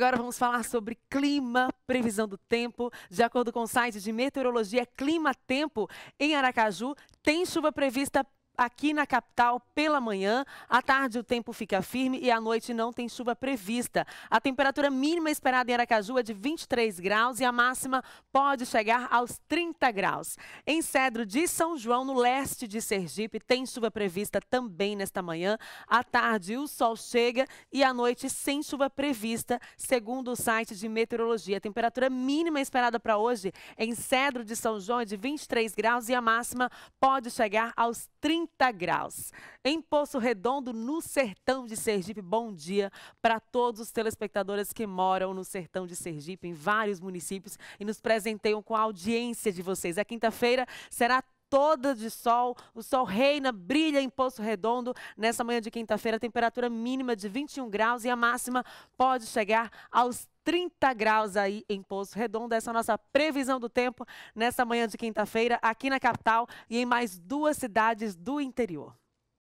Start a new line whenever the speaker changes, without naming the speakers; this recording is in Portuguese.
Agora vamos falar sobre clima, previsão do tempo. De acordo com o site de meteorologia Clima Tempo, em Aracaju, tem chuva prevista aqui na capital pela manhã. À tarde o tempo fica firme e à noite não tem chuva prevista. A temperatura mínima esperada em Aracaju é de 23 graus e a máxima pode chegar aos 30 graus. Em Cedro de São João, no leste de Sergipe, tem chuva prevista também nesta manhã. À tarde o sol chega e à noite sem chuva prevista, segundo o site de meteorologia. A temperatura mínima esperada para hoje em Cedro de São João é de 23 graus e a máxima pode chegar aos 30 30 graus. Em Poço Redondo, no sertão de Sergipe, bom dia para todos os telespectadores que moram no sertão de Sergipe, em vários municípios, e nos presenteiam com a audiência de vocês. A quinta-feira será toda de sol. O sol reina, brilha em Poço Redondo. Nessa manhã de quinta-feira, temperatura mínima de 21 graus e a máxima pode chegar aos 30 graus aí em Poço Redondo. Essa é a nossa previsão do tempo nessa manhã de quinta-feira aqui na capital e em mais duas cidades do interior.